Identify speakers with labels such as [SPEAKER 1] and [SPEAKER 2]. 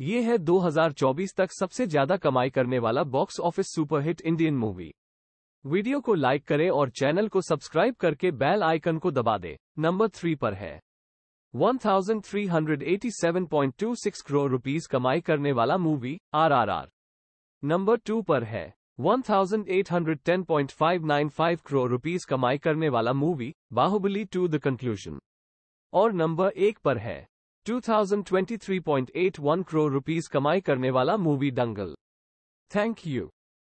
[SPEAKER 1] ये है 2024 तक सबसे ज्यादा कमाई करने वाला box office superhit Indian movie video को लाइक करें और चैनल को सब्सक्राइब करके बेल आइकन को दबा दें नंबर थ्री पर है 1387.26 करोड़ रुपीस कमाई करने वाला मूवी आरआरआर नंबर टू पर है 1810.595 करोड़ रुपीस कमाई करने वाला movie Baahubali two the conclusion और नंबर एक पर है 2023.81 करोड़ रुपीस कमाई करने वाला मूवी दंगल थैंक यू